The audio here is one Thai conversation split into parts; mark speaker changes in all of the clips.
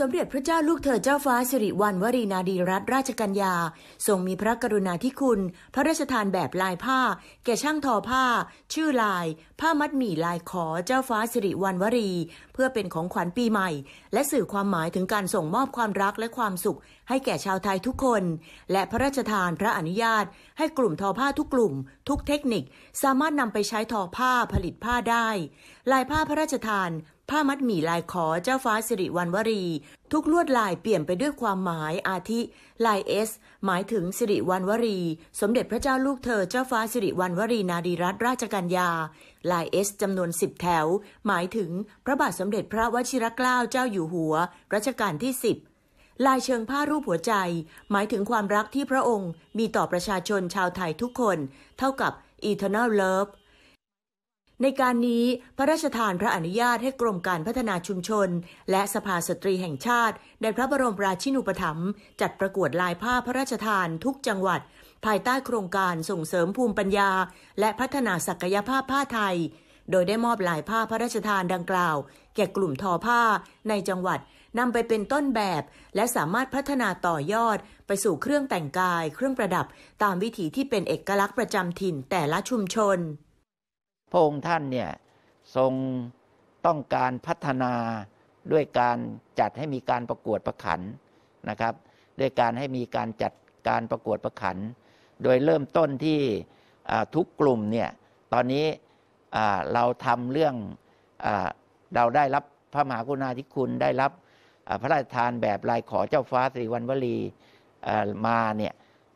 Speaker 1: สมเด็จพระเจ้าลูกเธอเจ้าฟ้าสิริวัณวรีนาดีรัตนราชกัญญาทรงมีพระกรุณาธิคุณพระราชทานแบบลายผ้าแก่ช่างทอผ้า ชื่อลายผ้ามัดหมี่ลายขอเจ้าฟ้าสิริวัณวรี เพื่อเป็นของขวัญปีใหม่ และสื่อความหมายถึงการส่งมอบความรักและความสุขให้แก่ชาวไทยทุกคน และพระราชทานพระอนุญาตให้กลุ่มทอผ้าทุกกลุ่ม ทุกเทคนิคสามารถนำไปใช้ทอผ้าผลิตผ้าได้ ลายผ้าพระราชทานผ้ามัดหมี่ลายขอเจ้าฟ้าสิริวัณวรี ทุกลวดลายเปลี่ยนไปด้วยความหมายอาทิลายเอสหมายถึงสิริวัณวรี สมเด็จพระเจ้าลูกเธอเจ้าฟ้าสิริวัณวรีนาดีรัตนราชกัญญาลายเอสจำนวนสิบแถว หมายถึงพระบาทสมเด็จพระวชิรเกล้าเจ้าอยู่หัวรัชกาลที่สิบลายเชิงผ้ารูปหัวใจ หมายถึงความรักที่พระองค์มีต่อประชาชนชาวไทยทุกคนเท่ากับ eternal love ในการนี้พระราชทานพระอนุญาตให้กรมการพัฒนาชุมชน และสภาสตรีแห่งชาติในพระบรมราชินูปถัมภ์จัดประกวดลายผ้าพระราชทานทุกจังหวัด ภายใต้โครงการส่งเสริมภูมิปัญญา และพัฒนาศักยภาพผ้าไทย โดยได้มอบลายผ้าพระราชทานดังกล่าว แก่กลุ่มทอผ้าในจังหวัดนำไปเป็นต้นแบบ และสามารถพัฒนาต่อยอดไปสู่เครื่องแต่งกาย
Speaker 2: เครื่องประดับ ตามวิถีที่เป็นเอกลักษณ์ประจำถิ่นแต่ละชุมชนพระองค์ท่านเนี่ยทรงต้องการพัฒนาด้วยการจัดให้มีการประกวดประขันนะครับ ด้วยการให้มีการจัดการประกวดประขัน โดยเริ่มต้นที่ทุกกลุ่มเนี่ยตอนนี้เราทำเรื่องอเราได้รับพระมหากรุณาธิคุณได้รับพระราชทานแบบลายขอเจ้าฟ้าสิริวัณวลีมาเนี่ย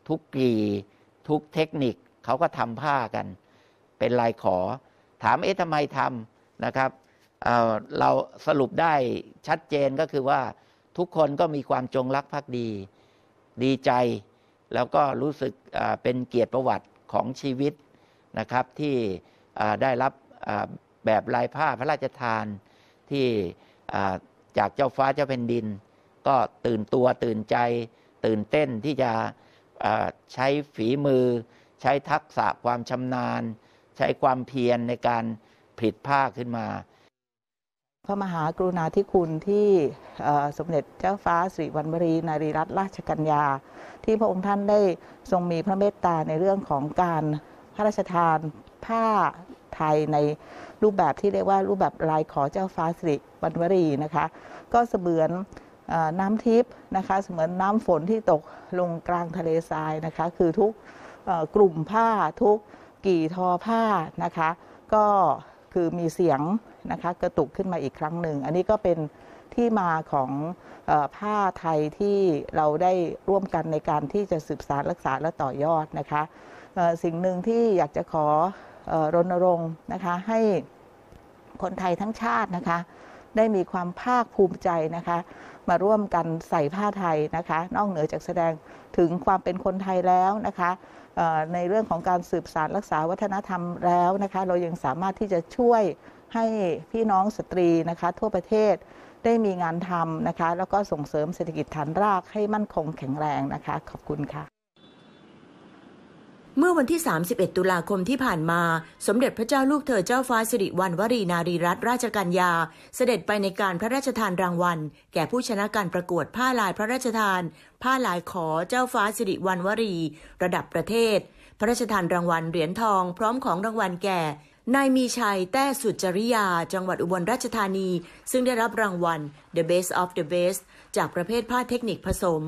Speaker 2: ทุกกีทุกเทคนิคเขาก็ทำผ้ากันเป็นลายขอถามเอ๊ะทำไมทำนะครับเเราสรุปได้ชัดเจนก็คือว่าทุกคนก็มีความจงรักภักดีดีใจ แล้วก็รู้สึกเป็นเกียรติประวัติของชีวิตนะครับ ที่ได้รับแบบลายผ้าพระราชทานที่จากเจ้าฟ้าเจ้าแผ่นดิน ก็ตื่นตัวตื่นใจ ตื่นเต้นที่จะใช้ฝีมือ ใช้ทักษะความชำนาญใช้ความเพียรในการผลิตผ้าขึ้นมา
Speaker 3: พระมหากรุณาธิคุณที่สมเด็จเจ้าฟ้าสิริวัณวรีนารีรัตนราชกัญญา ที่พระองค์ท่านได้ทรงมีพระเมตตาในเรื่องของการพระราชทานผ้าไทยในรูปแบบที่เรียกว่ารูปแบบลายขอเจ้าฟ้าสิริวัณวรีนะคะก็เสมือนน้ำทิพย์นะคะเสมือนน้ำฝนที่ตกลงกลางทะเลทรายนะคะคือทุกกลุ่มผ้าทุกกี่ทอผ้านะคะ ก็คือมีเสียงนะคะกระตุกขึ้นมาอีกครั้งหนึ่ง อันนี้ก็เป็นที่มาของอผ้าไทยที่เราได้ร่วมกันในการที่จะสืบสารรักษาและต่อยอดนะคะ สิ่งหนึ่งที่อยากจะขอรณรงค์นะคะให้คนไทยทั้งชาตินะคะได้มีความภาคภูมิใจนะคะ มาร่วมกันใส่ผ้าไทยนะคะ นอกเหนือจากแสดงถึงความเป็นคนไทยแล้วนะคะในเรื่องของการสืบสารรักษาวัฒนธรรมแล้วนะคะ เรายังสามารถที่จะช่วยให้พี่น้องสตรีนะคะ ทั่วประเทศได้มีงานทำนะคะ แล้วก็ส่งเสริมเศรษฐกิจฐานรากให้มั่นคงแข็งแรงนะคะ ขอบคุณค่ะ
Speaker 1: เมื่อวันที่ 31 ตุลาคมที่ผ่านมา สมเด็จพระเจ้าลูกเธอเจ้าฟ้าสิริวัณวรีนารีรัตนราชกัญญาเสด็จไปในการพระราชทานรางวัล แก่ผู้ชนะการประกวดผ้าลายพระราชทาน ผ้าลายขอเจ้าฟ้าสิริวัณวรี ระดับประเทศ พระราชทานรางวัลเหรียญทองพร้อมของรางวัลแก่ นายมีชัยแต้สุจริยา จังหวัดอุบลราชธานี ซึ่งได้รับรางวัล The Best of the Best จากประเภทผ้าเทคนิคผสม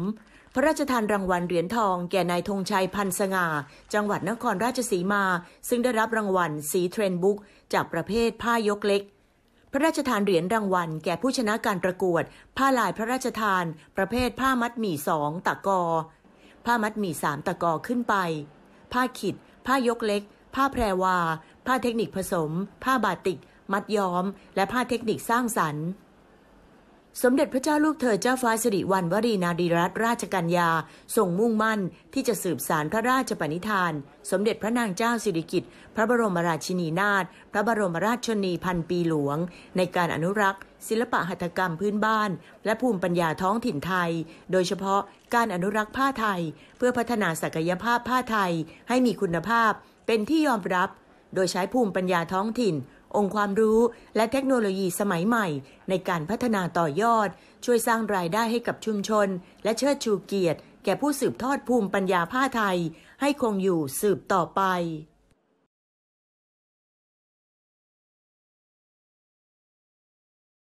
Speaker 1: พระราชทานรางวัลเหรียญทองแก่นายธงชัยพันสง่าจังหวัดนครราชสีมา ซึ่งได้รับรางวัลสีเทรนบุ๊กจากประเภทผ้ายกเล็ก พระราชทานเหรียญรางวัลแก่ผู้ชนะการประกวดผ้าลายพระราชทาน ประเภทผ้ามัดหมี่สองตะกอ ผ้ามัดหมี่สามตะกอขึ้นไป ผ้าขิด ผ้ายกเล็ก ผ้าแพรวา ผ้าเทคนิคผสม ผ้าบาติก มัดย้อมและผ้าเทคนิคสร้างสรรค์สมเด็จพระเจ้าลูกเธอเจ้าฟ้าสิริวัณวรีนาดีรัตนราชกัญญาทรงมุ่งมั่นที่จะสืบสารพระราชปณิธาน สมเด็จพระนางเจ้าสิริกิติ์พระบรมราชินีนาถพระบรมราชชนีพันปีหลวง ในการอนุรักษ์ ศิลปะหัตถกรรมพื้นบ้าน และภูมิปัญญาท้องถิ่นไทย โดยเฉพาะการอนุรักษ์ผ้าไทย เพื่อพัฒนาศักยภาพผ้าไทยให้มีคุณภาพ เป็นที่ยอมรับ โดยใช้ภูมิปัญญาท้องถิ่นองค์ความรู้และเทคโนโลยีสมัยใหม่ในการพัฒนาต่อยอด ช่วยสร้างรายได้ให้กับชุมชน และเชิดชูเกียรติ แก่ผู้สืบทอดภูมิปัญญาผ้าไทย ให้คงอยู่สืบต่อไป